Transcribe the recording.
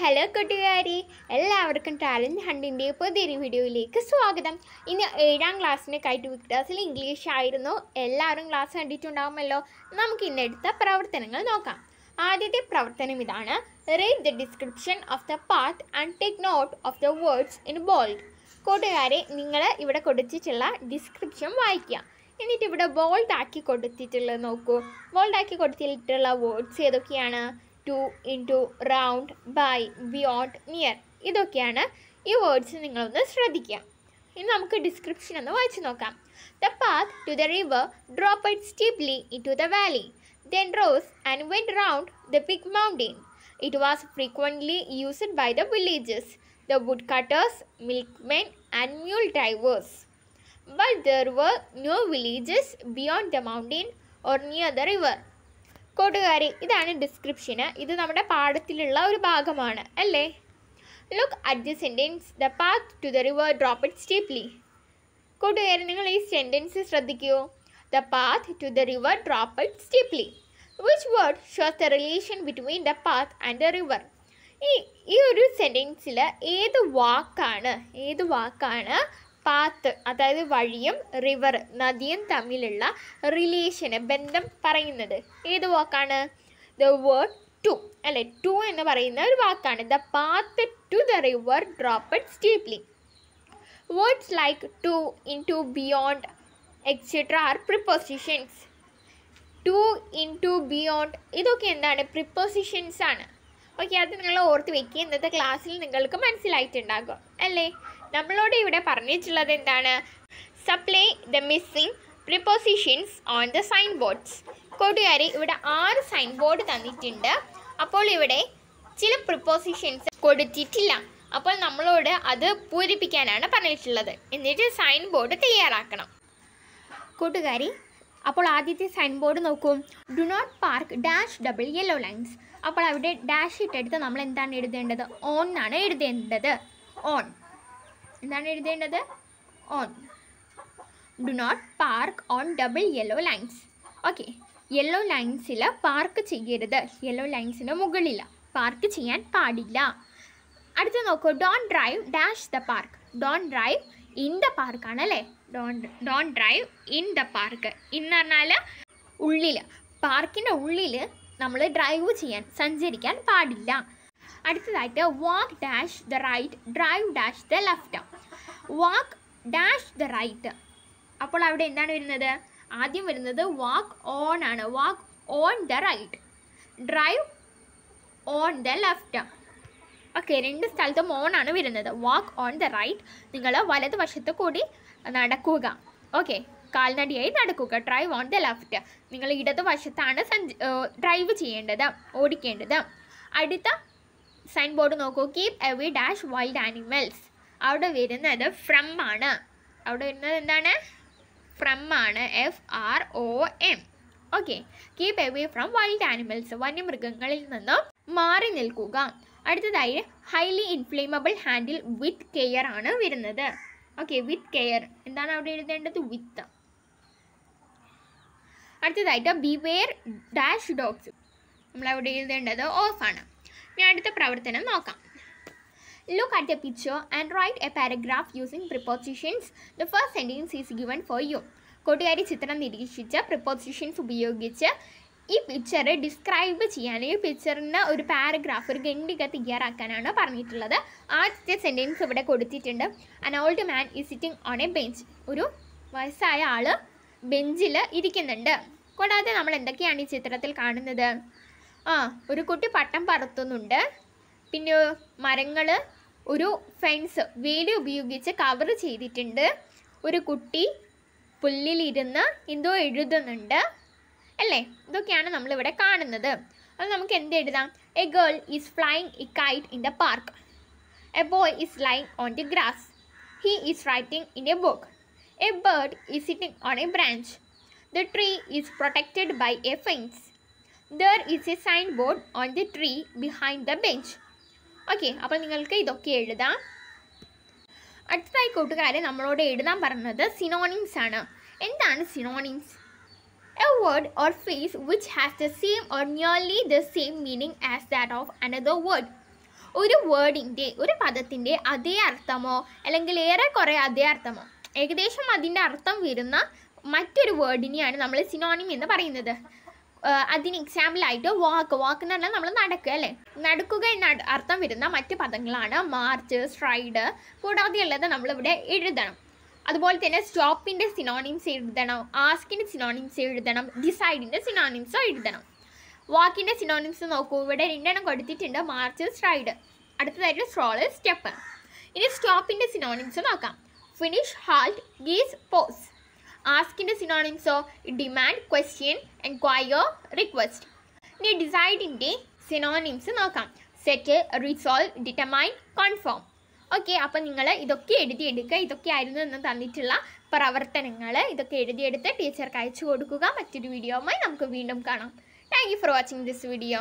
Hello കൂട്ടുകാരി എല്ലാവർക്കും talent ഹണ്ടിൻ്റെ പുതിയൊരു വീഡിയോയിലേക്ക് സ്വാഗതം ഇന്ന് ഏഴാം ക്ലാസ്സിനൊക്കെ ആയിട്ട് വിക്ടാസിൽ ഇംഗ്ലീഷ് ആയിരുന്നു എല്ലാവരും ക്ലാസ് കണ്ടിട്ടുണ്ടാകുമല്ലോ നമുക്ക് ഇന്ന് എടുത്ത പ്രവർത്തനങ്ങൾ നോക്കാം ആദ്യത്തെ പ്രവർത്തനം ഇതാണ് read the description of the path and take note of the words in bold കൂട്ടുകാരെ നിങ്ങൾ ഇവിടെ കൊടുത്തിട്ടുള്ള ഡിസ്ക്രിപ്ഷൻ വായിക്കുക എന്നിട്ട് ഇവിടെ ബോൾഡ് ആക്കി കൊടുത്തിട്ടുള്ളത് നോക്കൂ ബോൾഡ് ആക്കി കൊടുത്തിട്ടുള്ള വേർഡ്സ് ഏതൊക്കെയാണ് into round by beyond near. This is the word. description. The path to the river dropped steeply into the valley, then rose and went round the big mountain. It was frequently used by the villagers, the woodcutters, milkmen and mule drivers. But there were no villages beyond the mountain or near the river. കൂട്ടുകാരി ഇതാണ് ഡിസ്ക്രിപ്ഷന് ഇത് നമ്മുടെ പാഠത്തിലുള്ള ഒരു ഭാഗമാണ് അല്ലേ look at the sentence the path to the river drop it steeply കൂട്ടുകാരി നിങ്ങൾ ഈ സെൻറ്റൻസ് ശ്രദ്ധിക്കൂ the path to the river drop it steeply which word shows the relation between the path and the river ഈ ഈ ഒരു സെൻറ്റൻസിൽ ഏത് വാക്കാണ് ഏത് വാക്കാണ് പാത്ത് അതായത് വഴിയും റിവർ നദിയും തമ്മിലുള്ള റിലേഷന് ബന്ധം പറയുന്നത് ഏത് വാക്കാണ് ദ വേർഡ് ടു അല്ലെ ടു എന്ന് പറയുന്ന ഒരു വാക്കാണ് the path to the river drop it steeply words like to into beyond etcetera are prepositions to into beyond ഇതൊക്കെ എന്താണ് പ്രിപ്പോസിഷൻസ് ആണ് ഓക്കെ അത് നിങ്ങൾ ഓർത്ത് വെക്കുക ഇന്നത്തെ ക്ലാസ്സിൽ നിങ്ങൾക്ക് മനസ്സിലായിട്ടുണ്ടാകും അല്ലേ നമ്മളോട് ഇവിടെ പറഞ്ഞിട്ടുള്ളത് എന്താണ് supply the missing prepositions on the sign boards കൂട്ടുകാരെ ഇവിടെ ആറ് സൈൻ ബോർഡ് തന്നിട്ടുണ്ട് അപ്പോൾ ഇവിടെ ചില പ്രിപ്പോസിഷൻസ് കൊടുത്തിട്ടില്ല അപ്പോൾ നമ്മളോട് അത് പൂരിപ്പിക്കാനാണ് പറഞ്ഞിട്ടുള്ളത് എന്നിട്ട് സൈൻ ബോർഡ് തയ്യാറാക്കണം കൂട്ടുകാരി അപ്പോൾ ആദ്യത്തെ സൈൻ ബോർഡ് നോക്കൂ do not park dash double yellow lines അപ്പോൾ അവിടെ ഡാഷ് ഇട്ടെടുത്ത് നമ്മൾ എന്താണ് എഴുതേണ്ടത് ഓൺ എന്നാണ് എഴുതേണ്ടത് ഓൺ എന്താണ് എഴുതേണ്ടത് on do not park on double yellow lines okay yellow ലൈൻസിൽ പാർക്ക് ചെയ്യരുത് യെല്ലോ ലൈൻസിന് മുകളിൽ പാർക്ക് ചെയ്യാൻ പാടില്ല അടുത്ത് നോക്കൂ don't drive dash the park don't drive in the പാർക്കാണ് അല്ലേ don't don't drive in the park ഇന്ന് പറഞ്ഞാൽ ഉള്ളിൽ പാർക്കിൻ്റെ ഉള്ളിൽ നമ്മൾ ഡ്രൈവ് ചെയ്യാൻ സഞ്ചരിക്കാൻ പാടില്ല അടുത്തതായിട്ട് walk dash the right drive dash the left walk dash the right അപ്പോൾ അവിടെ എന്താണ് വരുന്നത് ആദ്യം വരുന്നത് വാക്ക് ഓൺ ആണ് walk on the right drive on the left okay രണ്ട് സ്ഥലത്തും ഓൺ ആണ് വരുന്നത് വാക്ക് ഓൺ ദ റൈറ്റ് നിങ്ങൾ വലതുവശത്ത് കൂടി നടക്കുക ഓക്കെ കാൽനടിയായി നടക്കുക ഡ്രൈവ് ഓൺ ദ ലെഫ്റ്റ് നിങ്ങൾ ഇടതുവശത്താണ് സഞ്ച് ഡ്രൈവ് ചെയ്യേണ്ടത് ഓടിക്കേണ്ടത് അടുത്ത സൈൻ ബോർഡ് നോക്കൂ keep away dash wild animals അവിടെ വരുന്നത് ഫ്രം ആണ് അവിടെ വരുന്നത് എന്താണ് ഫ്രം ആണ് F R O M okay keep away from wild animals വന്യമൃഗങ്ങളിൽ നിന്നും മാറി നിൽക്കുക അടുത്തതായി highly inflammable handle with care ആണ് വരുന്നത് ഓക്കെ വിത്ത് കെയർ എന്താണ് അവിടെ എഴുതേണ്ടത് വിത്ത് അടുത്തതായിട്ട് ബിവെയർ ഡാഷ് ഡോഗ്സ് നമ്മൾ അവിടെ എഴുതേണ്ടത് ഓഫ് ആണ് ഇനി അടുത്ത പ്രവർത്തനം നോക്കാം Look at the picture and write a paragraph using prepositions. The first sentence is given for you. കൂട്ടുകാരി ചിത്രം നിരീക്ഷിച്ച് പ്രിപ്പോസിഷൻസ് ഉപയോഗിച്ച് ഈ പിക്ചർ ഡിസ്ക്രൈബ് ചെയ്യാൻ ഈ പിക്ചറിന് ഒരു പാരഗ്രാഫ് ഒരു ഗണ്ഡിക തയ്യാറാക്കാനാണ് പറഞ്ഞിട്ടുള്ളത് ആദ്യത്തെ സെൻറ്റൻസ് ഇവിടെ കൊടുത്തിട്ടുണ്ട് അൻ ഓൾഡ് മാൻ ഈ സിറ്റിംഗ് ഓൺ എ ബെഞ്ച് ഒരു വയസ്സായ ആൾ ബെഞ്ചിൽ ഇരിക്കുന്നുണ്ട് കൂടാതെ നമ്മൾ എന്തൊക്കെയാണ് ഈ ചിത്രത്തിൽ കാണുന്നത് ആ ഒരു കുട്ടി പട്ടം പറത്തുന്നുണ്ട് പിന്നെ മരങ്ങൾ ഒരു ഫെൻസ് വേലി ഉപയോഗിച്ച് കവർ ചെയ്തിട്ടുണ്ട് ഒരു കുട്ടി പുല്ലിലിരുന്ന് എന്തോ എഴുതുന്നുണ്ട് അല്ലേ ഇതൊക്കെയാണ് നമ്മളിവിടെ കാണുന്നത് അത് നമുക്ക് എന്ത് എഴുതാം a girl is flying a kite in the park a boy is lying on the grass he is writing in a book a bird is sitting on a branch the tree is protected by a fence there is a sign board on the tree behind the bench okay അപ്പോൾ നിങ്ങൾക്ക് ഇതൊക്കെ എഴുതാം അടുത്തതായി കൂട്ടുകാരെ നമ്മളോട് എഴുതാൻ പറഞ്ഞത് synonyms ആണ് എന്താണ് synonyms a word or phrase which has the same or nearly the same meaning as that of another word ഒരു വേർഡിൻ്റെ ഒരു പദത്തിൻ്റെ അതേ അർത്ഥമോ അല്ലെങ്കിൽ കുറേ അതേ അർത്ഥമോ ഏകദേശം അതിൻ്റെ അർത്ഥം വരുന്ന മറ്റൊരു വേർഡിനെയാണ് നമ്മൾ സിനോണിം എന്ന് പറയുന്നത് അതിന് എക്സാമ്പിൾ ആയിട്ട് വാക്ക് വാക്ക് എന്ന് പറഞ്ഞാൽ നമ്മൾ നടക്കുക അല്ലേ നടക്കുക എന്ന അർത്ഥം വരുന്ന മറ്റ് പദങ്ങളാണ് മാർച്ച് സ്ട്രൈഡ് ഉള്ളത് നമ്മളിവിടെ എഴുതണം അതുപോലെ തന്നെ സ്റ്റോപ്പിൻ്റെ സിനോണിംസ് എഴുതണം ആസ്കിൻ്റെ സിനോണിംസ് എഴുതണം ഡിസൈഡിൻ്റെ സിനോണിംസോ എഴുതണം വാക്കിൻ്റെ സിനോണിംസ് നോക്കൂ ഇവിടെ രണ്ടെണ്ണം കൊടുത്തിട്ടുണ്ട് മാർച്ച് സ്ട്രൈഡ് അടുത്തതായിട്ട് സ്ട്രോള് സ്റ്റെപ്പ് ഇനി സ്റ്റോപ്പിൻ്റെ സിനോണിംസ് നോക്കാം ഫിനിഷ് ഹാൾട്ട് ഗീസ് പോസ് ആസ്കിൻ്റെ സിനോണിംസോ ഡിമാൻഡ് ക്വസ്റ്റ്യൻ എൻക്വയർ റിക്വസ്റ്റ് ഇനി ഡിസൈഡിൻ്റെ സിനോണിംസ് നോക്കാം set resolve determine confirm okay അപ്പം നിങ്ങൾ ഇതൊക്കെ എഴുതിയെടുക്കുക ആയിരുന്നു എന്ന് തന്നിട്ടുള്ള പ്രവർത്തനങ്ങൾ ഇതൊക്കെ എഴുതിയെടുത്ത് ടീച്ചർക്ക് അയച്ചു കൊടുക്കുക മറ്റൊരു വീഡിയോ നമുക്ക് വീണ്ടും കാണാം thank for watching this video